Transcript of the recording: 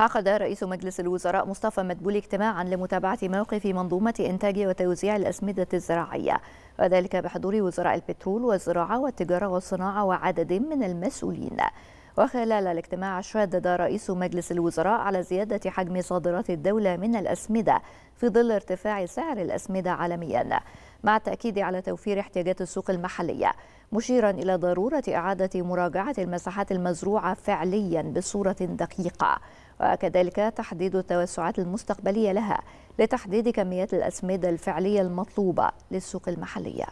عقد رئيس مجلس الوزراء مصطفى مدبولي اجتماعا لمتابعة موقف منظومة إنتاج وتوزيع الأسمدة الزراعية وذلك بحضور وزراء البترول والزراعة والتجارة والصناعة وعدد من المسؤولين وخلال الاجتماع شدد رئيس مجلس الوزراء على زيادة حجم صادرات الدولة من الأسمدة في ظل ارتفاع سعر الأسمدة عالميا مع التأكيد على توفير احتياجات السوق المحلية مشيرا إلى ضرورة إعادة مراجعة المساحات المزروعة فعليا بصورة دقيقة وكذلك تحديد التوسعات المستقبلية لها لتحديد كميات الأسمدة الفعلية المطلوبة للسوق المحلية